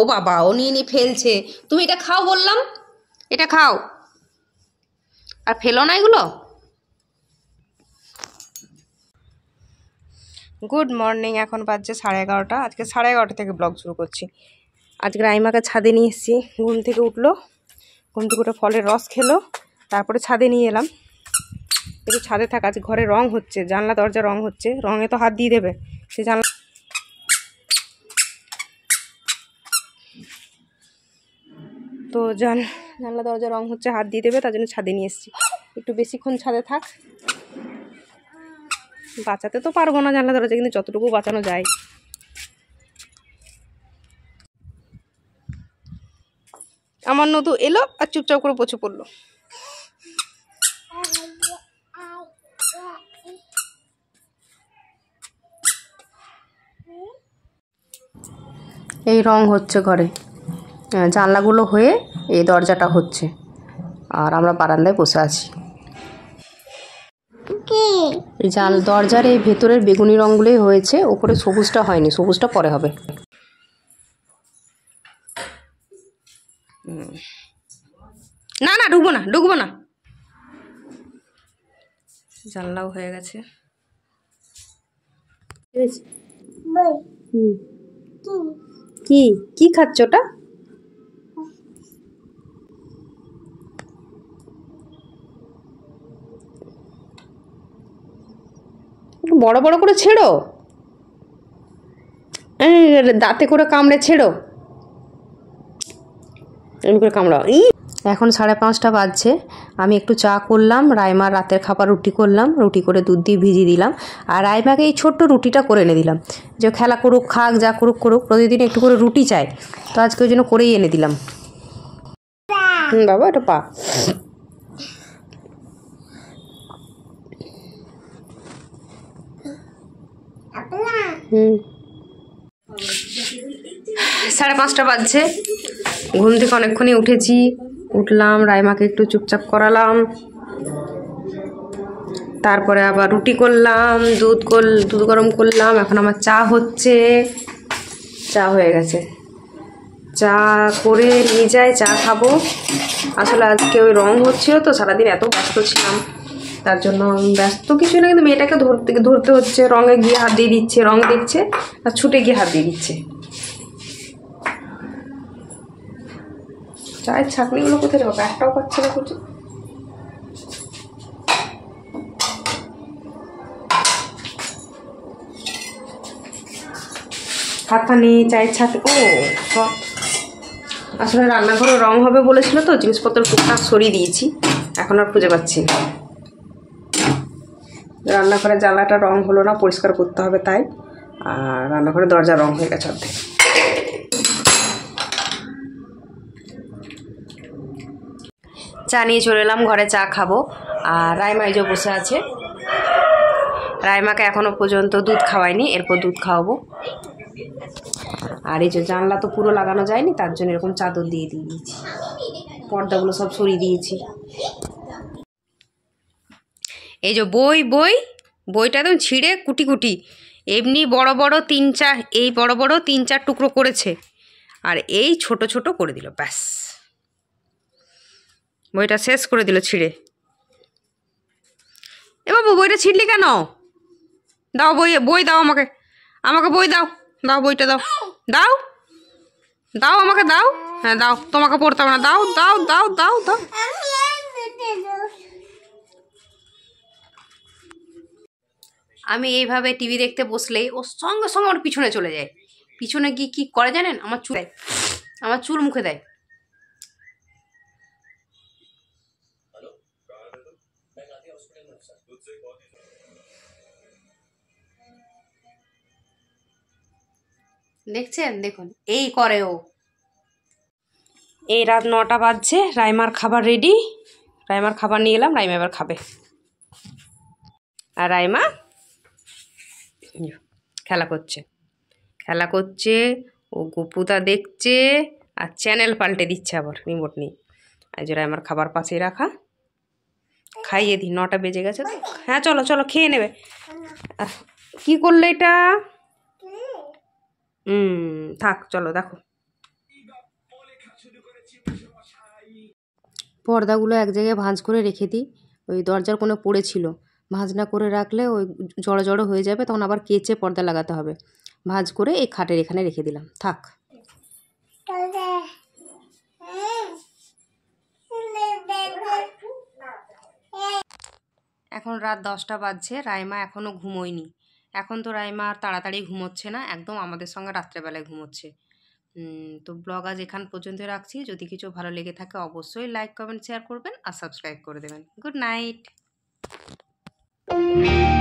ও বাবা ও নিয়ে নিয়ে ফেলছে তুমি এটা খাও বললাম এটা খাও আর ফেলো না এগুলো গুড মর্নিং এখন বাজছে সাড়ে এগারোটা আজকে সাড়ে এগারোটা থেকে ব্লগ শুরু করছি আজকে রাইমাকে ছাদে নিয়ে এসেছি ঘুম থেকে উঠলো ঘুম থেকে উঠে ফলের রস খেলো তারপরে ছাদে নিয়ে এলাম একটু ছাদে থাকা আজ ঘরে রং হচ্ছে জানলা দরজা রং হচ্ছে রঙে তো হাত দিয়ে দেবে সে জানলা তো জান জানলা দরজা রং হচ্ছে হাত দিয়ে দেবে তার জন্য ছাদে নিয়ে এসেছি একটু বেশিক্ষণ ছাদে থাক বাঁচাতে তো পারবো না জানলা দরজা কিন্তু যতটুকু বাঁচানো যায় আমার নতু এলো আর চুপচাপ করে পচে পড়লো এই রং হচ্ছে ঘরে জানলাগুলো হয়ে এই দরজাটা হচ্ছে আর আমরা বারান্দায় বসে আছি জাল দরজার এই ভেতরের বেগুনি রঙগুলোই হয়েছে ওপরে সবুজটা হয়নি সবুজটা পরে হবে না না ডুবো না ডুবো না জানলাও হয়ে গেছে কি কি খাচ্ছ ওটা বড় বড় করে ছেড়ো দাঁতে করে কামড়ে ছেড়ো এমনি করে কামড়াও ই এখন সাড়ে পাঁচটা বাজছে আমি একটু চা করলাম রায়মার রাতের খাবার রুটি করলাম রুটি করে দুধ দিয়ে ভিজিয়ে দিলাম আর রায়মাকে এই ছোট্ট রুটিটা করে এনে দিলাম যে খেলা করুক খাক যা করুক করুক প্রতিদিন একটু করে রুটি চাই তো আজকে ওই জন্য করেই এনে দিলাম বাবা এটা পা সাড়ে পাঁচটা বাজছে ঘুম থেকে অনেকক্ষণই উঠেছি উঠলাম রায়মাকে একটু চুপচাপ করালাম তারপরে আবার রুটি করলাম দুধ কর দুধ গরম করলাম এখন আমার চা হচ্ছে চা হয়ে গেছে চা করে নিয়ে যাই চা খাবো আসলে আজকে ওই রং হচ্ছেও তো সারাদিন এত ব্যস্ত ছিলাম তার জন্য ব্যস্ত কিছু না কিন্তু মেয়েটাকে ধরতে ধরতে হচ্ছে রঙে গিয়ে হাত দিয়ে দিচ্ছে রঙ দেখছে আর ছুটে গিয়ে হাত দিয়ে দিচ্ছে চায়ের ছাকনিগুলো কোথায় যাবো একটাও পাচ্ছে না কিছু হাত নেই চায়ের ছাক ও আসলে রান্নাঘরে রং হবে বলেছিল তো জিনিসপত্র টুকটাক সরিয়ে দিয়েছি এখন আর খুঁজে পাচ্ছি না রান্নাঘরে জ্বালাটা রং হলো না পরিষ্কার করতে হবে তাই আর রান্নাঘরে দরজা রং হয়ে গেছে অর্ধেক চা নিয়ে চলে এলাম ঘরে চা খাবো আর রাইমা এই যে বসে আছে রাইমাকে এখনও পর্যন্ত দুধ খাওয়াইনি এরপর দুধ খাওয়াবো আর এই যে জানলা তো পুরো লাগানো যায়নি তার জন্য এরকম চাদর দিয়ে দিয়েছি পর্দাগুলো সব সরিয়ে দিয়েছি এই যে বই বই বইটা একদম ছিঁড়ে কুটি কুটি এমনি বড় বড় তিন চার এই বড় বড় তিন চার টুকরো করেছে আর এই ছোট ছোট করে দিল ব্যাস বইটা শেষ করে দিল ছিঁড়ে এ বাবু বইটা ছিঁড়লি কেন দাও বই বই দাও আমাকে আমাকে বই দাও দাও বইটা দাও দাও দাও আমাকে দাও হ্যাঁ দাও তোমাকে পড়তে হবে না দাও দাও দাও দাও দাও আমি এইভাবে টিভি দেখতে বসলেই ও সঙ্গে সঙ্গে ওর পিছনে চলে যায় পিছনে গিয়ে কী করে জানেন আমার চুল আমার চুল মুখে দেয় দেখছেন দেখুন এই করে ও এই রাত নটা বাজছে রাইমার খাবার রেডি রাইমার খাবার নিয়ে এলাম রাইমা এবার খাবে আর রাইমা খেলা করছে খেলা করছে ও গপুদা দেখছে আর চ্যানেল পাল্টে দিচ্ছে আবার রিমোট নিয়ে আর যেটা আমার খাবার পাশে রাখা খাইয়ে দিই নটা বেজে গেছে তো হ্যাঁ চলো চলো খেয়ে নেবে কি করলে এটা হুম থাক চলো দেখো পর্দাগুলো এক জায়গায় ভাঁজ করে রেখে দিই ওই দরজার কোনো পড়েছিল ভাঁজ না করে রাখলে ওই জড়ো জড়ো হয়ে যাবে তখন আবার কেচে পর্দা লাগাতে হবে ভাঁজ করে এই খাটের এখানে রেখে দিলাম থাক এখন রাত দশটা বাজছে রাইমা এখনও ঘুমোয়নি এখন তো রাইমা আর তাড়াতাড়ি ঘুমোচ্ছে না একদম আমাদের সঙ্গে রাত্রেবেলায় ঘুমোচ্ছে তো ব্লগ আজ এখান পর্যন্ত রাখছি যদি কিছু ভালো লেগে থাকে অবশ্যই লাইক কমেন্ট শেয়ার করবেন আর সাবস্ক্রাইব করে দেবেন গুড নাইট Música hum.